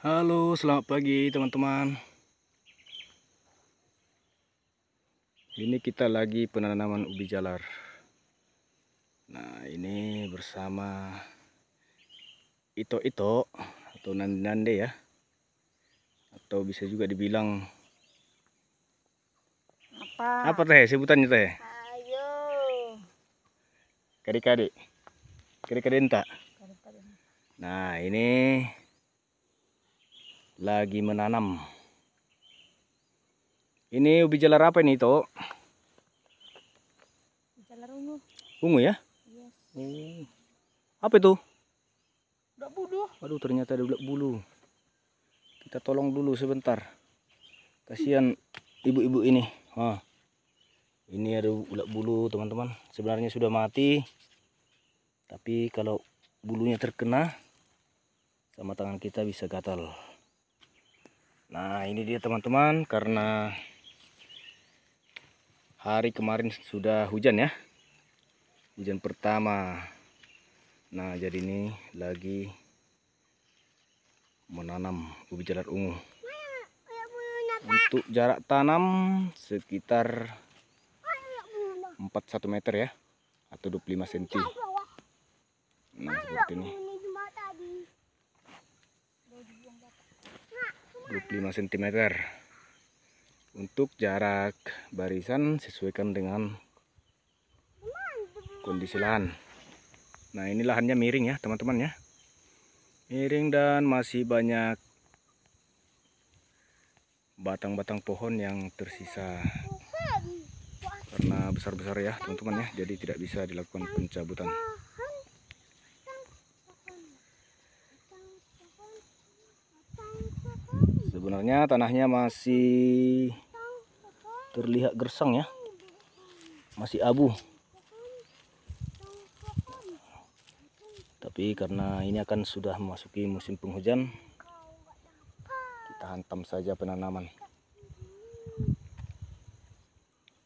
Halo, selamat pagi teman-teman. Ini kita lagi penanaman ubi jalar. Nah, ini bersama ito-ito atau nande-nande ya. Atau bisa juga dibilang apa? Apa teh sebutannya teh? Ayo. Kari-kari. Kari-kari entah. Nah, ini lagi menanam. Ini ubi jalar apa ini, Tok? Jalar ungu. Ungu ya? Yes. Hmm. Apa itu? Dak bulu. Aduh, ternyata ada bulu. Kita tolong dulu sebentar. Kasihan ibu-ibu ini. Wah. Ini ada ulat bulu, teman-teman. Sebenarnya sudah mati. Tapi kalau bulunya terkena sama tangan kita bisa gatal. Nah ini dia teman-teman karena hari kemarin sudah hujan ya hujan pertama nah jadi ini lagi menanam ubi jalar ungu untuk jarak tanam sekitar 41 meter ya atau 25 cm nah seperti ini 25 cm untuk jarak barisan sesuaikan dengan kondisi lahan nah ini lahannya miring ya teman-teman ya miring dan masih banyak batang-batang pohon yang tersisa karena besar-besar ya teman-teman ya jadi tidak bisa dilakukan pencabutan Sebenarnya tanahnya masih terlihat gersang ya. Masih abu. Tapi karena ini akan sudah memasuki musim penghujan, kita hantam saja penanaman.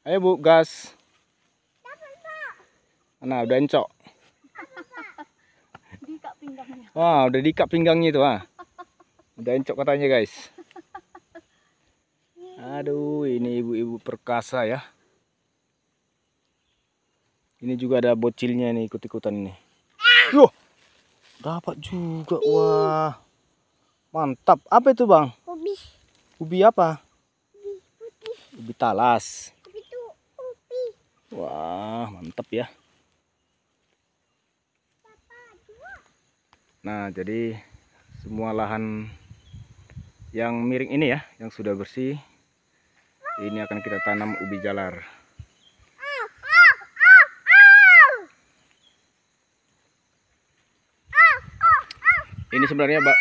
Ayo Bu, gas. Nah, udah encok. Wah, wow, udah diikat pinggangnya itu ah. Udah encok katanya, guys. Aduh, ini ibu-ibu perkasa ya. Ini juga ada bocilnya nih ikut-ikutan ini. Yo, dapat juga. Wah, mantap. Apa itu bang? Ubi. Ubi apa? Ubi Ubi talas. Ubi itu ubi. Wah, mantap ya. Nah, jadi semua lahan yang miring ini ya, yang sudah bersih ini akan kita tanam ubi jalar ini sebenarnya bak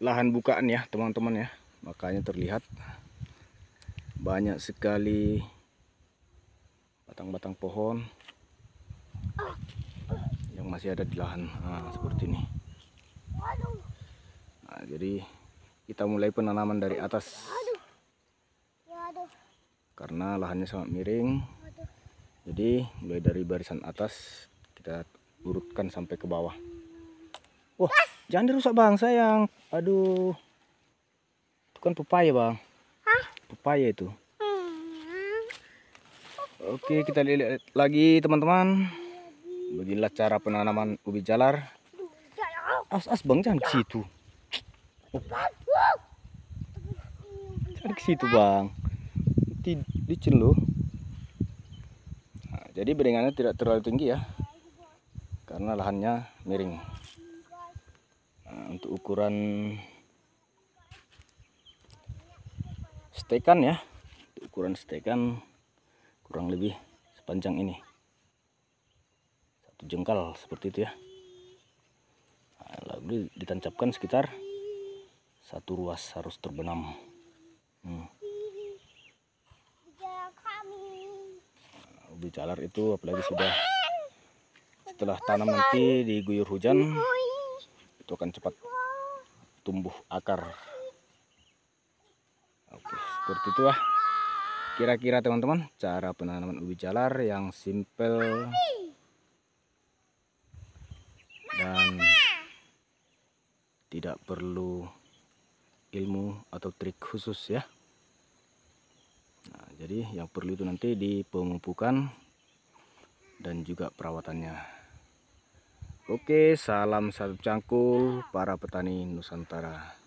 lahan bukaan ya teman-teman ya makanya terlihat banyak sekali batang-batang pohon yang masih ada di lahan nah, seperti ini nah, jadi kita mulai penanaman dari atas karena lahannya sangat miring jadi mulai dari barisan atas kita urutkan sampai ke bawah wah jangan dirusak bang sayang aduh itu kan pepaya bang pepaya itu hmm. oke kita lihat lagi teman-teman beginilah cara penanaman ubi jalar as-as bang jangan ke situ oh. jangan ke situ bang diceluh nah, jadi beringannya tidak terlalu tinggi ya karena lahannya miring nah, untuk ukuran stekan ya ukuran stekan kurang lebih sepanjang ini satu jengkal seperti itu ya nah, lalu ditancapkan sekitar satu ruas harus terbenam hmm. di jalar itu apalagi sudah setelah tanam nanti diguyur hujan itu akan cepat tumbuh akar oke seperti itu ah kira-kira teman-teman cara penanaman ubi jalar yang simple dan tidak perlu ilmu atau trik khusus ya jadi yang perlu itu nanti di pemupukan dan juga perawatannya oke salam satu cangkul para petani Nusantara